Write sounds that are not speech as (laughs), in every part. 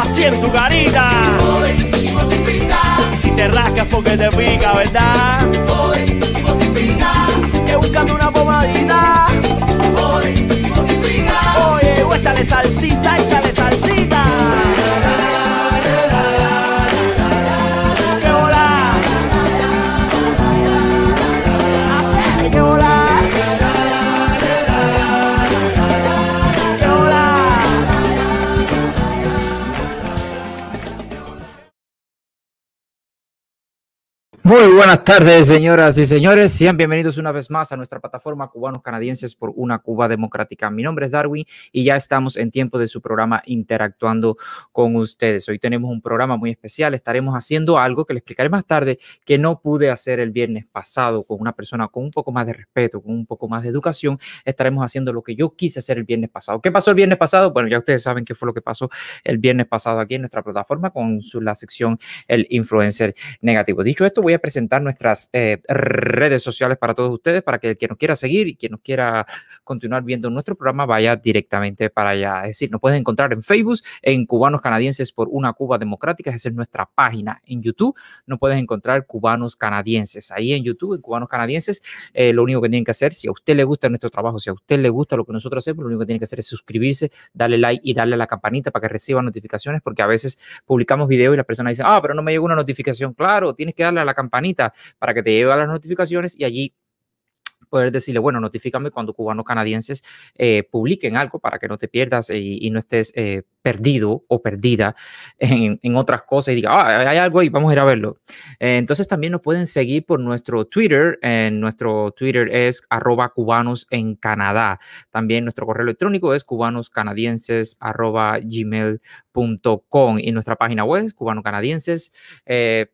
así en tu carita. Y si te rascas porque te pica, ¿verdad? Así que buscando una pomadita. Oye, échale salsita, échale salsita. Muy buenas tardes, señoras y señores. Sean bienvenidos una vez más a nuestra plataforma Cubanos Canadienses por una Cuba Democrática. Mi nombre es Darwin y ya estamos en tiempo de su programa interactuando con ustedes. Hoy tenemos un programa muy especial. Estaremos haciendo algo que les explicaré más tarde que no pude hacer el viernes pasado con una persona con un poco más de respeto, con un poco más de educación. Estaremos haciendo lo que yo quise hacer el viernes pasado. ¿Qué pasó el viernes pasado? Bueno, ya ustedes saben qué fue lo que pasó el viernes pasado aquí en nuestra plataforma con la sección El Influencer Negativo. Dicho esto, voy a presentar nuestras eh, redes sociales para todos ustedes, para que que nos quiera seguir y quien nos quiera continuar viendo nuestro programa vaya directamente para allá. Es decir, nos pueden encontrar en Facebook, en Cubanos Canadienses por una Cuba Democrática, esa es nuestra página. En YouTube no puedes encontrar Cubanos Canadienses. Ahí en YouTube, en Cubanos Canadienses, eh, lo único que tienen que hacer, si a usted le gusta nuestro trabajo, si a usted le gusta lo que nosotros hacemos, lo único que tiene que hacer es suscribirse, darle like y darle a la campanita para que reciba notificaciones, porque a veces publicamos videos y la persona dice, ah, pero no me llegó una notificación. Claro, tienes que darle a la campanita campanita para que te lleguen las notificaciones y allí poder decirle, bueno, notifícame cuando cubanos canadienses eh, publiquen algo para que no te pierdas eh, y, no estés eh, perdido o perdida en, otras cosas y diga, ah, hay algo ahí, vamos a ir a verlo. entonces también nos pueden seguir por nuestro Twitter, en nuestro Twitter es arroba cubanos en Canadá. También nuestro correo electrónico es cubanoscanadienses arroba gmail.com y nuestra página web es Eh,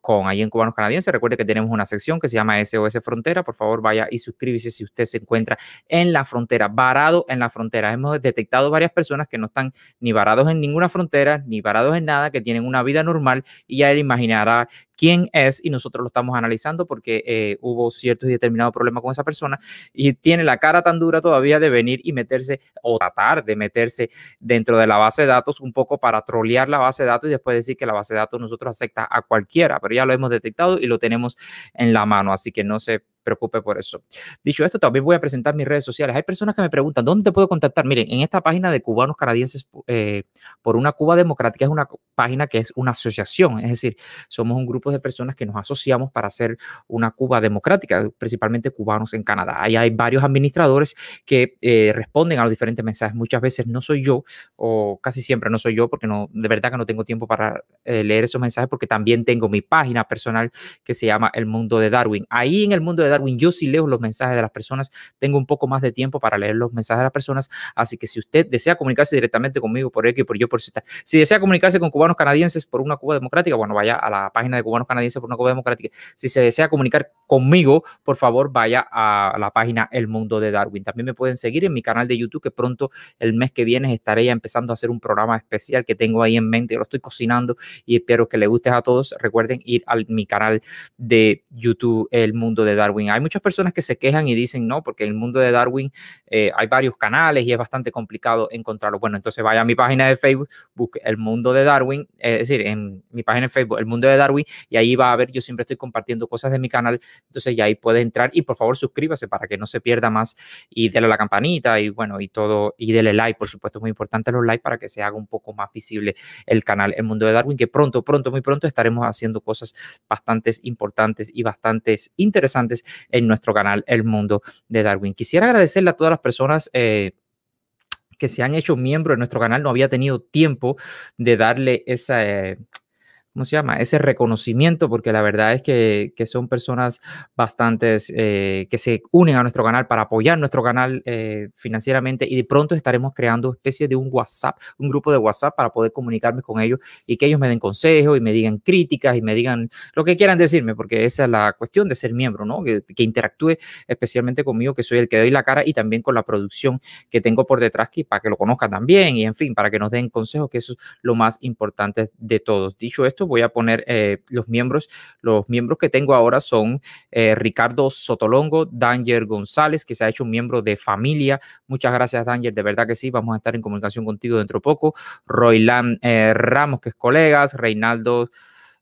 com. Ahí en Cubanos Canadienses, recuerde que tenemos una sección que se llama SOS Frontera. Por favor, vaya y suscríbase si usted se encuentra en la frontera, varado en la frontera. Hemos detectado varias personas que no están ni varados en ninguna frontera, ni varados en nada, que tienen una vida normal y ya él imaginará quién es y nosotros lo estamos analizando porque eh, hubo ciertos y determinados problemas con esa persona y tiene la cara tan dura todavía de venir y meterse o tratar de meterse dentro de la base de datos un poco para trolear la base de datos y después decir que la base de datos nosotros acepta a cualquiera, pero ya lo hemos detectado y lo tenemos en la mano, así que no se preocupe por eso. Dicho esto, también voy a presentar mis redes sociales. Hay personas que me preguntan, ¿dónde te puedo contactar? Miren, en esta página de Cubanos Canadienses eh, por una Cuba Democrática es una página que es una asociación, es decir, somos un grupo de personas que nos asociamos para hacer una Cuba democrática, principalmente cubanos en Canadá. Ahí hay varios administradores que eh, responden a los diferentes mensajes. Muchas veces no soy yo, o casi siempre no soy yo, porque no, de verdad que no tengo tiempo para eh, leer esos mensajes, porque también tengo mi página personal que se llama El Mundo de Darwin. Ahí en el Mundo de Darwin, yo sí leo los mensajes de las personas, tengo un poco más de tiempo para leer los mensajes de las personas, así que si usted desea comunicarse directamente conmigo por X, por yo, por Z, si desea comunicarse con cubanos canadienses por una Cuba democrática, bueno, vaya a la página de cubanos canadienses por una Cuba democrática. Si se desea comunicar conmigo, por favor, vaya a la página El Mundo de Darwin. También me pueden seguir en mi canal de YouTube, que pronto el mes que viene estaré ya empezando a hacer un programa especial que tengo ahí en mente, lo estoy cocinando y espero que le guste a todos. Recuerden ir a mi canal de YouTube, El Mundo de Darwin hay muchas personas que se quejan y dicen, no, porque en el mundo de Darwin eh, hay varios canales y es bastante complicado encontrarlo. Bueno, entonces vaya a mi página de Facebook, busque el mundo de Darwin, eh, es decir, en mi página de Facebook, el mundo de Darwin, y ahí va a ver, yo siempre estoy compartiendo cosas de mi canal, entonces ya ahí puede entrar y por favor suscríbase para que no se pierda más y déle la campanita y bueno, y todo, y déle like, por supuesto, es muy importante los likes para que se haga un poco más visible el canal El Mundo de Darwin, que pronto, pronto, muy pronto estaremos haciendo cosas bastante importantes y bastante interesantes en nuestro canal El Mundo de Darwin. Quisiera agradecerle a todas las personas. Eh, que se han hecho miembro de nuestro canal, no había tenido tiempo de darle esa, eh, ¿cómo se llama? Ese reconocimiento, porque la verdad es que, son personas bastantes eh, que se unen a nuestro canal para apoyar nuestro canal eh, financieramente y de pronto estaremos creando especie de un WhatsApp, un grupo de WhatsApp para poder comunicarme con ellos y que ellos me den consejos y me digan críticas y me digan lo que quieran decirme, porque esa es la cuestión de ser miembro, ¿no? Que, interactúe especialmente conmigo, que soy el que doy la cara y también con la producción que tengo por detrás, para que lo conozcan también y en fin, para que nos den consejos, que eso es lo más importante de todos. Dicho esto, voy a poner eh, los miembros. Los miembros que tengo ahora son eh, Ricardo Sotolongo, Danger González, que se ha hecho un miembro de familia. Muchas gracias, Danger, de verdad que sí, vamos a estar en comunicación contigo dentro poco. Roilán eh, Ramos, que es colegas, Reinaldo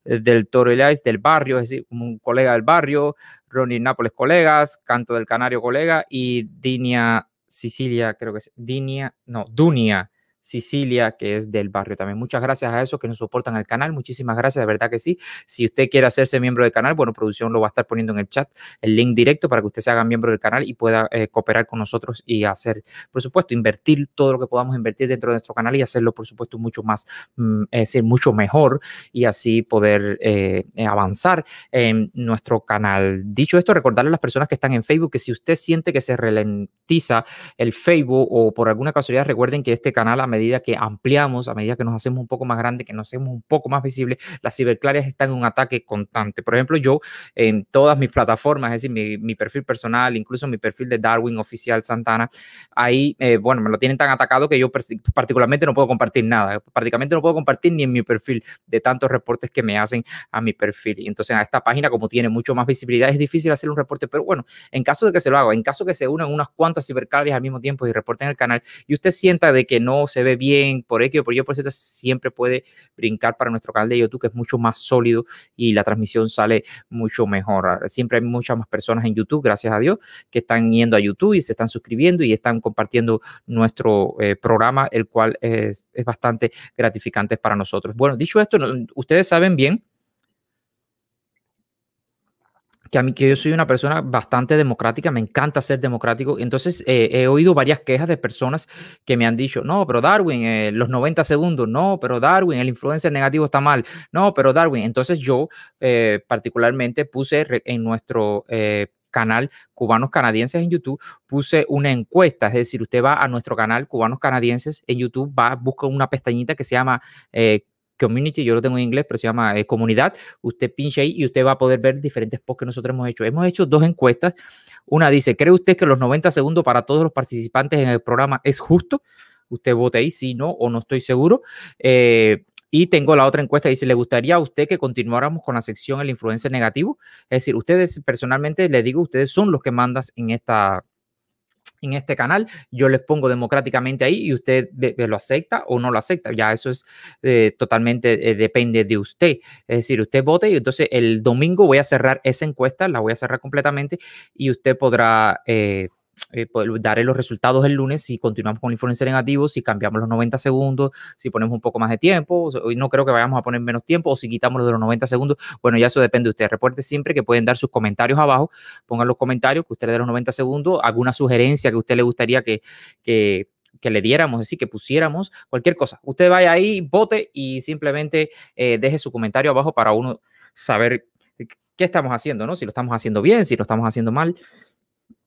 del Toro Elias del barrio, es decir, un colega del barrio, Ronnie Nápoles, colegas, Canto del Canario, colega, y Dinia Sicilia, creo que es Dinia, no, Dunia Sicilia, que es del barrio. También muchas gracias a esos que nos soportan el canal. Muchísimas gracias, de verdad que sí. Si usted quiere hacerse miembro del canal, bueno, producción lo va a estar poniendo en el chat, el link directo para que usted se haga miembro del canal y pueda eh, cooperar con nosotros y hacer, por supuesto, invertir todo lo que podamos invertir dentro de nuestro canal y hacerlo, por supuesto, mucho más, mm, decir, mucho mejor y así poder eh, eh, avanzar en nuestro canal. Dicho esto, recordarle a las personas que están en Facebook que si usted siente que se ralentiza el Facebook o por alguna casualidad, recuerden que este canal ha medida que ampliamos, a medida que nos hacemos un poco más grandes, que nos hacemos un poco más visibles las ciberclarias están en un ataque constante. Por ejemplo, yo en todas mis plataformas, es decir, mi, perfil personal, incluso mi perfil de Darwin Oficial Santana, ahí, eh, bueno, me lo tienen tan atacado que yo particularmente no puedo compartir nada, prácticamente no puedo compartir ni en mi perfil de tantos reportes que me hacen a mi perfil. Y entonces a esta página, como tiene mucho más visibilidad, es difícil hacer un reporte, pero bueno, en caso de que se lo haga, en caso que se unan unas cuantas ciberclarias al mismo tiempo y reporten el canal y usted sienta de que no se ve bien, por X por yo, por cierto, siempre puede brincar para nuestro canal de YouTube, que es mucho más sólido y la transmisión sale mucho mejor. Ah, siempre hay muchas más personas en YouTube, gracias a Dios, que están yendo a YouTube y se están suscribiendo y están compartiendo nuestro eh, programa, el cual es bastante gratificante para nosotros. Bueno, dicho esto, ustedes saben bien que a mí que yo soy una persona bastante democrática, me encanta ser democrático. Entonces eh, he oído varias quejas de personas que me han dicho, no, pero Darwin, eh, los 90 segundos, no, pero Darwin, el influencer negativo está mal, no, pero Darwin. Entonces yo eh, particularmente puse en nuestro canal Cubanos Canadienses en YouTube, puse una encuesta, es decir, usted va a nuestro canal Cubanos Canadienses en YouTube, va, busca una pestañita que se llama community, yo lo tengo en inglés, pero se llama eh, comunidad. Usted pincha ahí y usted va a poder ver diferentes posts que nosotros hemos hecho. Hemos hecho dos encuestas. Una dice, ¿cree usted que los 90 segundos para todos los participantes en el programa es justo? Usted vote ahí, si no, o no estoy seguro. Eh, y tengo la otra encuesta, dice, ¿le gustaría a usted que continuáramos con la sección el influencer negativo? Es decir, ustedes personalmente, les digo, ustedes son los que mandas en esta, en este canal. Yo les pongo democráticamente ahí y usted lo acepta o no lo acepta. Ya eso es eh, totalmente, eh, depende de usted. Es decir, usted vote y entonces el domingo voy a cerrar esa encuesta, la voy a cerrar completamente y usted podrá... Eh, eh, pues, daré los resultados el lunes si continuamos con influencia influencer negativo, si cambiamos los 90 segundos, si ponemos un poco más de tiempo. Hoy no creo que vayamos a poner menos tiempo o si quitamos los de los 90 segundos. Bueno, ya eso depende de usted. Reporte siempre que pueden dar sus comentarios abajo. Pongan los comentarios que ustedes de los 90 segundos, alguna sugerencia que a usted le gustaría que, que le diéramos, así que pusiéramos cualquier cosa. Usted vaya ahí, vote y simplemente eh, deje su comentario abajo para uno saber eh, qué estamos haciendo, ¿no? Si lo estamos haciendo bien, si lo estamos haciendo mal.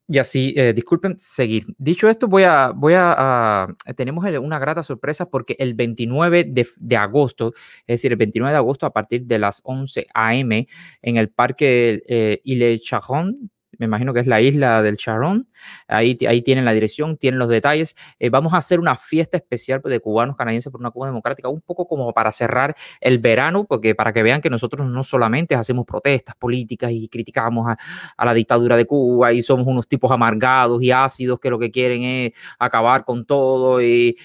Y así, eh, disculpen, seguir. Dicho esto, voy a, voy a, tenemos una grata sorpresa porque el 29 de, agosto, es decir, el 29 de agosto a partir de las 11 a.m. en el Parque eh, Ile Chajón me imagino que es la isla del Charón. Ahí, ahí tienen la dirección, tienen los detalles. Eh, vamos a hacer una fiesta especial de cubanos canadienses por una Cuba democrática, un poco como para cerrar el verano, porque para que vean que nosotros no solamente hacemos protestas políticas y criticamos a, la dictadura de Cuba y somos unos tipos amargados y ácidos que lo que quieren es acabar con todo y,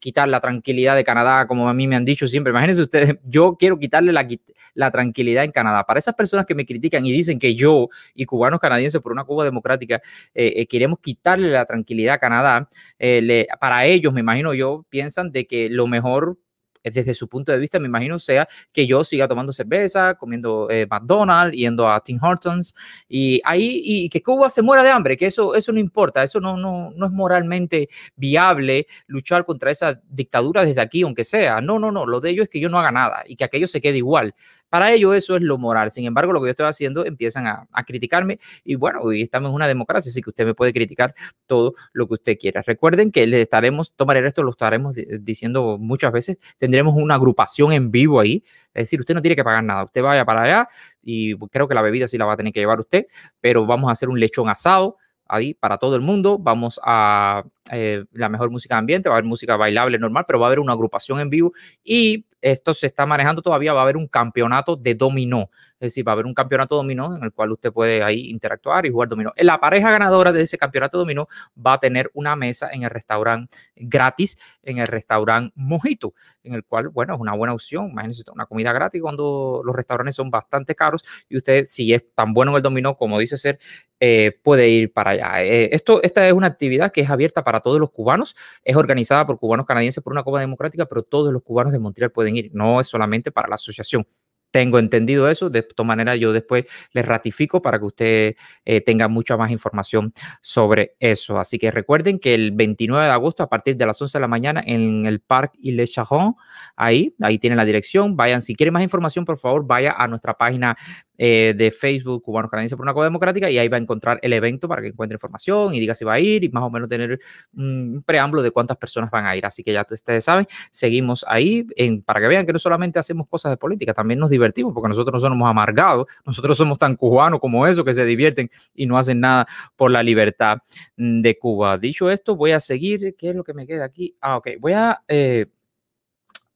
quitar la tranquilidad de Canadá, como a mí me han dicho siempre. Imagínense ustedes, yo quiero quitarle la, tranquilidad en Canadá. Para esas personas que me critican y dicen que yo y cubanos los canadienses por una Cuba democrática, eh, eh, queremos quitarle la tranquilidad a Canadá. Eh, para ellos, me imagino yo, piensan de que lo mejor desde su punto de vista, me imagino, sea que yo siga tomando cerveza, comiendo McDonald's, yendo a Tim Hortons, y ahí, y que Cuba se muera de hambre, que eso, eso no importa, eso no, no, no es moralmente viable luchar contra esa dictadura desde aquí, aunque sea. No, no, no, lo de ellos es que yo no haga nada y que aquello se quede igual. Para ello eso es lo moral. Sin embargo, lo que yo estoy haciendo empiezan a, criticarme y bueno, hoy estamos en una democracia, así que usted me puede criticar todo lo que usted quiera. Recuerden que les estaremos, tomaré esto, lo estaremos diciendo muchas veces, tendremos una agrupación en vivo ahí, es decir, usted no tiene que pagar nada, usted vaya para allá y creo que la bebida sí la va a tener que llevar usted, pero vamos a hacer un lechón asado ahí para todo el mundo. Vamos a eh, la mejor música ambiente, va a haber música bailable normal, pero va a haber una agrupación en vivo y esto se está manejando todavía, va a haber un campeonato de dominó. Es decir, va a haber un campeonato dominó en el cual usted puede ahí interactuar y jugar dominó. La pareja ganadora de ese campeonato dominó va a tener una mesa en el restaurante gratis, en el restaurante Mojito, en el cual, bueno, es una buena opción. Imagínense, una comida gratis cuando los restaurantes son bastante caros y usted, si es tan bueno en el dominó como dice ser, eh, puede ir para allá. Eh, esto, esta es una actividad que es abierta para todos los cubanos, es organizada por cubanos canadienses por una Copa Democrática, pero todos los cubanos de Montreal pueden ir, no es solamente para la asociación. Tengo entendido eso, de esta manera yo después les ratifico para que usted eh, tenga mucha más información sobre eso. Así que recuerden que el 29 de agosto a partir de las 11 de la mañana en el Parque, Ile Charon, ahí, ahí tienen la dirección, vayan, si quieren más información por favor vaya a nuestra página eh, de Facebook Cubanos Canadienses por una Cuba Democrática y ahí va a encontrar el evento para que encuentre información y diga si va a ir y más o menos tener un preámbulo de cuántas personas van a ir. Así que ya ustedes saben, seguimos ahí para que vean que no solamente hacemos cosas de política, también nos divertimos porque nosotros no somos amargados, nosotros somos tan cubanos como eso que se divierten y no hacen nada por la libertad de Cuba. Dicho esto, voy a seguir. ¿Qué es lo que me queda aquí? Ah, ok. Voy a... Eh,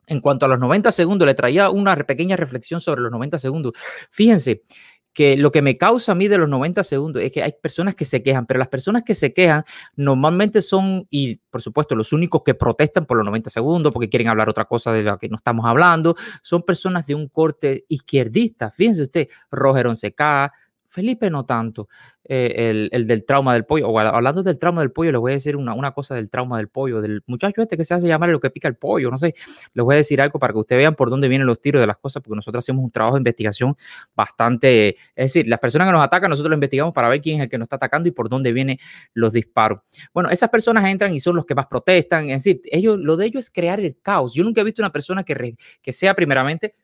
en cuanto a los 90 segundos, le traía una pequeña reflexión sobre los 90 segundos. Fíjense que lo que me causa a mí de los 90 segundos es que hay personas que se quejan, pero las personas que se quejan normalmente son, y por supuesto, los únicos que protestan por los 90 segundos, porque quieren hablar otra cosa de la que no estamos hablando, son personas de un corte izquierdista. Fíjense usted, Roger 11 Felipe no tanto, eh, el, del trauma del pollo. O hablando del trauma del pollo, les voy a decir una, una, cosa del trauma del pollo, del muchacho este que se hace llamar lo que pica el pollo, no sé. Les voy a decir algo para que ustedes vean por dónde vienen los tiros de las cosas, porque nosotros hacemos un trabajo de investigación bastante. es decir, las personas que nos atacan, nosotros lo investigamos para ver quién es el que nos está atacando y por dónde vienen los disparos. Bueno, esas personas entran y son los que más protestan. Es decir, ellos, lo de ellos es crear el caos. Yo nunca he visto una persona que, que sea primeramente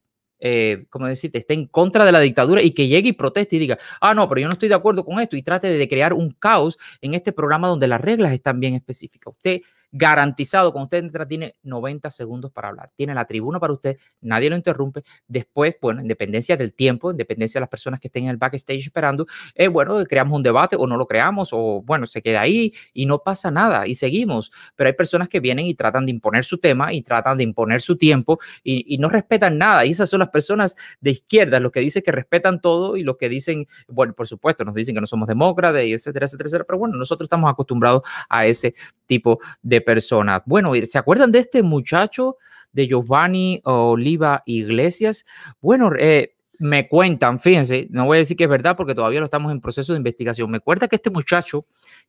eh, como decirte, esté en contra de la dictadura y que llegue y proteste y diga, ah, no, pero yo no estoy de acuerdo con esto y trate de crear un caos en este programa donde las reglas están bien específicas. Usted garantizado, cuando usted entra tiene 90 segundos para hablar, tiene la tribuna para usted, nadie lo interrumpe, después, bueno, en dependencia del tiempo, en dependencia de las personas que estén en el backstage esperando, eh, bueno, creamos un debate o no lo creamos, o bueno, se queda ahí y no pasa nada y seguimos, pero hay personas que vienen y tratan de imponer su tema y tratan de imponer su tiempo y, y no respetan nada, y esas son las personas de izquierda, los que dicen que respetan todo y los que dicen, bueno, por supuesto, nos dicen que no somos demócratas y etcétera, etcétera, pero bueno, nosotros estamos acostumbrados a ese tipo de eh, personas. Bueno, ¿se acuerdan de este muchacho de Giovanni Oliva Iglesias? Bueno, eh, me cuentan, fíjense, no voy a decir que es verdad porque todavía lo estamos en proceso de investigación. Me cuenta que este muchacho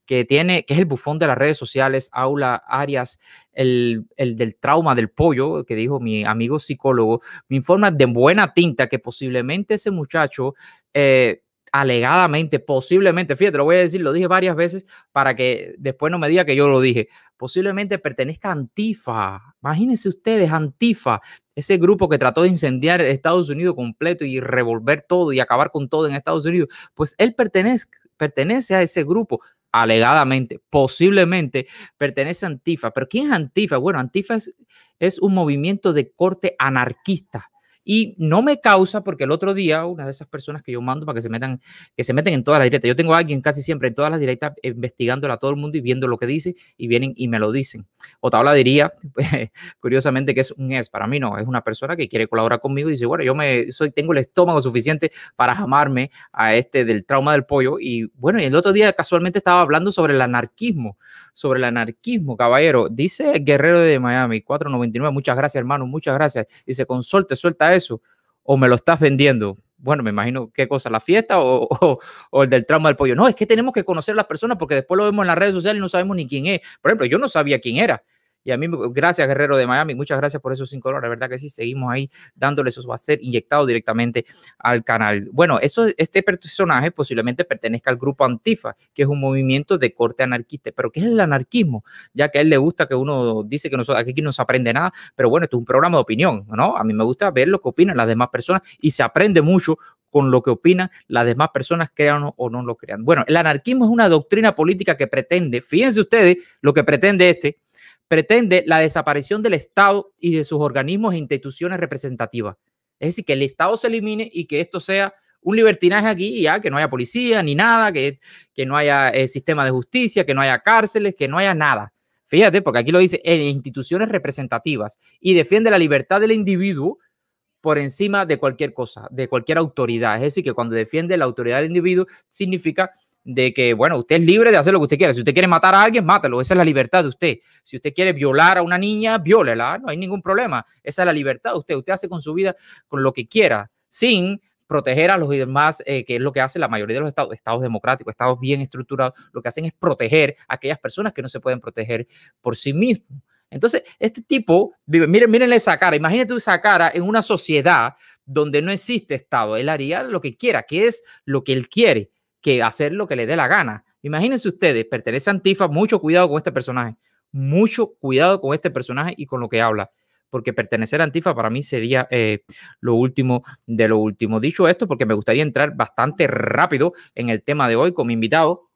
que tiene, que es el bufón de las redes sociales, Aula Arias, el, el, del trauma del pollo, que dijo mi amigo psicólogo, me informa de buena tinta que posiblemente ese muchacho eh, alegadamente, posiblemente, fíjate, lo voy a decir, lo dije varias veces para que después no me diga que yo lo dije, posiblemente pertenezca a Antifa. Imagínense ustedes, Antifa, ese grupo que trató de incendiar Estados Unidos completo y revolver todo y acabar con todo en Estados Unidos, pues él pertenece, pertenece a ese grupo alegadamente, posiblemente pertenece a Antifa. Pero ¿quién es Antifa? Bueno, Antifa es un movimiento de corte anarquista y no me causa porque el otro día una de esas personas que yo mando para que se metan que se meten en todas las directas, yo tengo a alguien casi siempre en todas las directas investigándola a todo el mundo y viendo lo que dice y vienen y me lo dicen. Otaola diría (laughs) pues, curiosamente que es un es, para mí no, es una persona que quiere colaborar conmigo y dice, bueno, yo me soy tengo el estómago suficiente para jamarme a este del trauma del pollo y bueno, y el otro día casualmente estaba hablando sobre el anarquismo, sobre el anarquismo, caballero, dice Guerrero de Miami 499, muchas gracias, hermano, muchas gracias. Dice, "Consolte, suelta eso o me lo estás vendiendo? Bueno, me imagino qué cosa, la fiesta o, o, o, el del trauma del pollo. No, es que tenemos que conocer a las personas porque después lo vemos en las redes sociales y no sabemos ni quién es. Por ejemplo, yo no sabía quién era. Y a mí, gracias Guerrero de Miami, muchas gracias por esos cinco dólares, verdad que sí, seguimos ahí dándole, eso va a ser inyectado directamente al canal. Bueno, eso, este personaje posiblemente pertenezca al grupo Antifa, que es un movimiento de corte anarquista, pero ¿qué es el anarquismo? Ya que a él le gusta que uno dice que aquí no se aprende nada, pero bueno, esto es un programa de opinión, ¿no? A mí me gusta ver lo que opinan las demás personas y se aprende mucho con lo que opinan las demás personas, crean o no lo crean. Bueno, el anarquismo es una doctrina política que pretende, fíjense ustedes lo que pretende este, pretende la desaparición del Estado y de sus organismos e instituciones representativas. Es decir, que el Estado se elimine y que esto sea un libertinaje aquí, ya, que no haya policía ni nada, que, que no haya eh, sistema de justicia, que no haya cárceles, que no haya nada. Fíjate, porque aquí lo dice, en instituciones representativas y defiende la libertad del individuo por encima de cualquier cosa, de cualquier autoridad. Es decir, que cuando defiende la autoridad del individuo significa de que, bueno, usted es libre de hacer lo que usted quiera. Si usted quiere matar a alguien, mátalo. Esa es la libertad de usted. Si usted quiere violar a una niña, la No hay ningún problema. Esa es la libertad de usted. Usted hace con su vida con lo que quiera, sin proteger a los demás, eh, que es lo que hace la mayoría de los estados, estados democráticos, estados bien estructurados, lo que hacen es proteger a aquellas personas que no se pueden proteger por sí mismos. Entonces, este tipo, miren, miren esa cara, imagínate esa cara en una sociedad donde no existe Estado, él haría lo que quiera, que es lo que él quiere que hacer lo que le dé la gana. Imagínense ustedes, pertenece a Antifa, mucho cuidado con este personaje, mucho cuidado con este personaje y con lo que habla, porque pertenecer a Antifa para mí sería eh, lo último de lo último. Dicho esto, porque me gustaría entrar bastante rápido en el tema de hoy como invitado,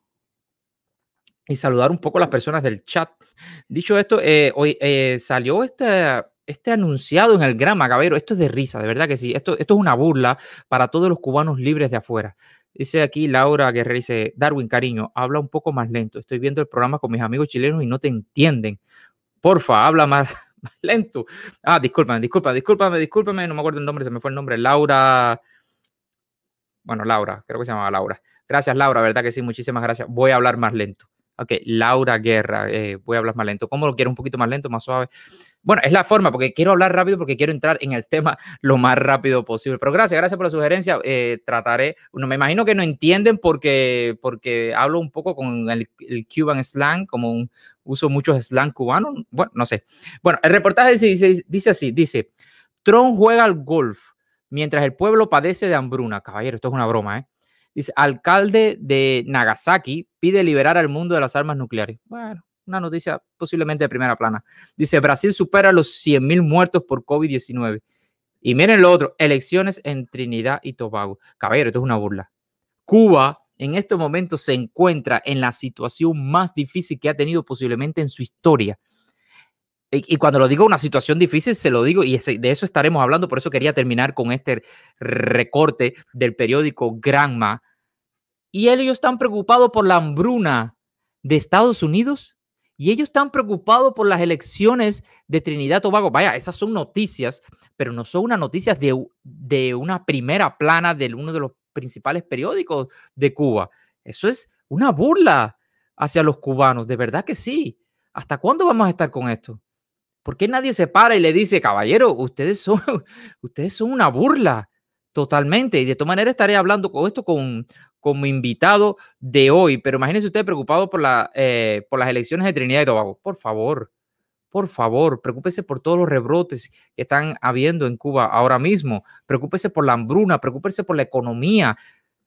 y saludar un poco las personas del chat. Dicho esto, eh, hoy eh, salió este, este anunciado en el Gran Macabero. Esto es de risa, de verdad que sí. Esto, esto es una burla para todos los cubanos libres de afuera. Dice aquí Laura Guerra, dice, Darwin, cariño, habla un poco más lento. Estoy viendo el programa con mis amigos chilenos y no te entienden. Porfa, habla (laughs) más, lento. Ah, discúlpame, discúlpame, discúlpame, discúlpame, no me acuerdo el nombre, se me fue el nombre. Laura, bueno, Laura, creo que se llamaba Laura. Gracias, Laura, ¿verdad que sí? Muchísimas gracias. Voy a hablar más lento. Ok, Laura Guerra, eh, voy a hablar más lento. ¿Cómo lo quiero? ¿Un poquito más lento, más suave? Bueno, es la forma, porque quiero hablar rápido, porque quiero entrar en el tema lo más rápido posible. Pero gracias, gracias por la sugerencia. Eh, trataré, no, me imagino que no entienden porque, porque hablo un poco con el, Cuban slang, como uso muchos slang cubanos. Bueno, no sé. Bueno, el reportaje dice, dice, dice así, dice, Tron juega al golf mientras el pueblo padece de hambruna. Caballero, esto es una broma, ¿eh? Dice, alcalde de Nagasaki pide liberar al mundo de las armas nucleares. Bueno, una noticia posiblemente de primera plana. Dice, Brasil supera los 100.000 muertos por COVID-19. Y miren lo otro, elecciones en Trinidad y Tobago. Caballero, esto es una burla. Cuba en este momento se encuentra en la situación más difícil que ha tenido posiblemente en su historia. Y, y, cuando lo digo una situación difícil, se lo digo y este, de eso estaremos hablando. Por eso quería terminar con este recorte del periódico Granma. Y ellos están preocupados por la hambruna de Estados Unidos y ellos están preocupados por las elecciones de Trinidad y Tobago. Vaya, esas son noticias, pero no son unas noticias de, de una primera plana de uno de los principales periódicos de Cuba. Eso es una burla hacia los cubanos, de verdad que sí. ¿Hasta cuándo vamos a estar con esto? ¿Por qué nadie se para y le dice, caballero, ustedes son, (laughs) ustedes son una burla totalmente? Y de todas maneras estaré hablando con esto con, como invitado de hoy. Pero imagínense usted preocupado por, la, eh, por las elecciones de Trinidad y Tobago. Por favor, por favor, preocúpese por todos los rebrotes que están habiendo en Cuba ahora mismo. Preocúpese por la hambruna, preocúpese por la economía.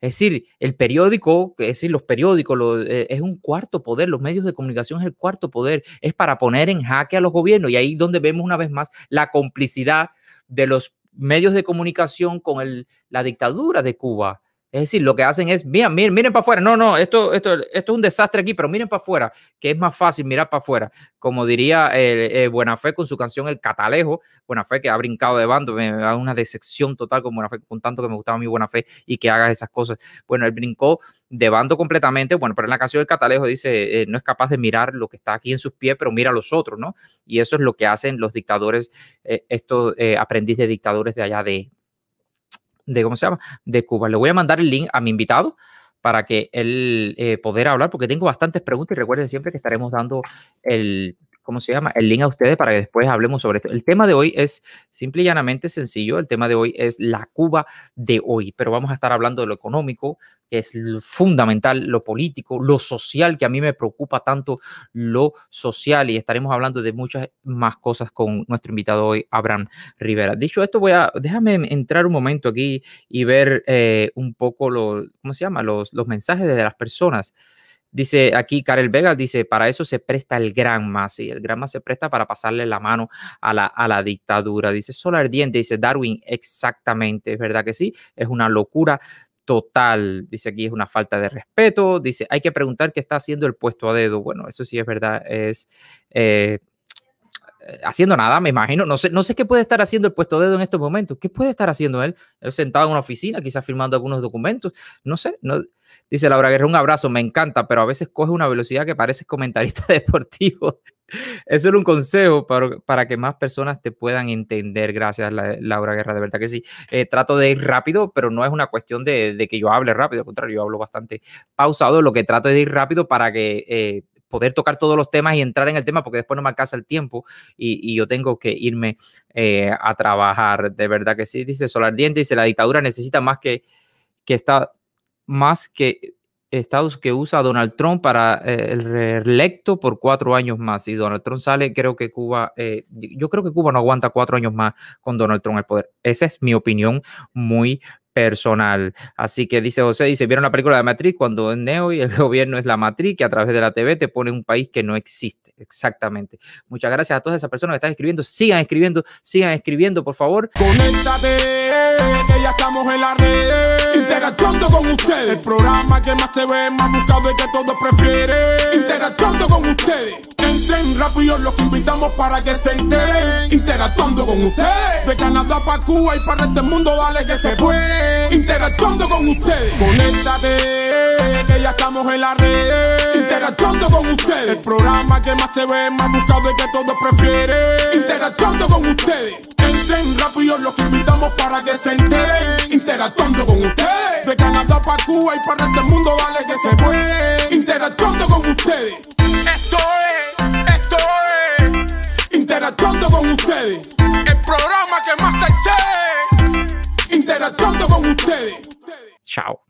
Es decir, el periódico, es decir, los periódicos eh, es un cuarto poder, los medios de comunicación es el cuarto poder, es para poner en jaque a los gobiernos. Y ahí es donde vemos una vez más la complicidad de los medios de comunicación con la dictadura de Cuba. Es decir, lo que hacen es, miren, miren, miren para afuera. No, no, esto, esto, esto es un desastre aquí, pero miren para afuera, que es más fácil mirar para afuera. Como diría eh, eh con su canción El Catalejo, fe que ha brincado de bando, me, da una decepción total con fe con tanto que me gustaba mi fe y que haga esas cosas. Bueno, él brincó de bando completamente, bueno, pero en la canción El Catalejo dice, eh, no es capaz de mirar lo que está aquí en sus pies, pero mira a los otros, ¿no? Y eso es lo que hacen los dictadores, eh, estos aprendiz de dictadores de allá de, de ¿cómo se llama? De Cuba. Le voy a mandar el link a mi invitado para que él eh, hablar, porque tengo bastantes preguntas y recuerden siempre que estaremos dando el, ¿cómo se llama? El link a ustedes para que después hablemos sobre esto. El tema de hoy es simple y llanamente sencillo. El tema de hoy es la Cuba de hoy, pero vamos a estar hablando de lo económico, que es fundamental, lo político, lo social, que a mí me preocupa tanto lo social y estaremos hablando de muchas más cosas con nuestro invitado hoy, Abraham Rivera. Dicho esto, voy a, déjame entrar un momento aquí y ver eh, un poco lo, ¿cómo se llama? Los, los mensajes de las personas. Dice aquí Karel Vega, dice, para eso se presta el Granma, y el gran más se presta para pasarle la mano a la, dictadura. Dice Sol Ardiente, dice Darwin, exactamente, es verdad que sí, es una locura total. Dice aquí es una falta de respeto, dice, hay que preguntar qué está haciendo el puesto a dedo. Bueno, eso sí es verdad, es... Eh, haciendo nada, me imagino. No sé, no sé qué puede estar haciendo el puesto dedo en estos momentos. ¿Qué puede estar haciendo él? Él sentado en una oficina, quizás firmando algunos documentos. No sé. No, dice Laura Guerra, un abrazo, me encanta, pero a veces coge una velocidad que parece comentarista (laughs) deportivo. Eso es un consejo para, que más personas te puedan entender. Gracias, Laura Guerra, de verdad que sí. Eh, trato de ir rápido, pero no es una cuestión de, que yo hable rápido, al contrario, yo hablo bastante pausado. Lo que trato es de ir rápido para que eh, poder tocar todos los temas y entrar en el tema, porque después no me alcanza el tiempo y, yo tengo que irme eh, a trabajar. De verdad que sí, dice Solar dice, la dictadura necesita más que, que está más que Estados que usa Donald Trump para eh, el reelecto por cuatro años más. y Donald Trump sale, creo que Cuba, eh, yo creo que Cuba no aguanta cuatro años más con Donald Trump el poder. Esa es mi opinión muy personal. Así que dice José, dice, vieron la película de Matrix cuando es Neo y el (laughs) gobierno es la Matrix, que a través de la TV te pone un país que no existe. Exactamente. Muchas gracias a todas esas personas que están escribiendo. Sigan escribiendo, sigan escribiendo, por favor. Coméntate que ya estamos en la red. Interactuando con ustedes. El programa que más se ve, más buscado y que todos prefieren. Interactuando con ustedes. Entren rápido, los que invitamos para que se enteren. Interactuando con ustedes. De Canadá para Cuba y para este mundo, dale que se fue Interactuando con ustedes. Conéctate, que ya estamos en la red. Interactuando con ustedes. El programa que más se ve, más buscado y que todos prefieren. Interactuando con ustedes. Dicen rápido los que invitamos para que se enteren. Interactuando con ustedes. De Canadá para Cuba y para este mundo, vale que se puede. Interactuando con ustedes. Esto es, esto es. Interactuando con ustedes. El programa que más te excede. Interactuando con ustedes. Chao.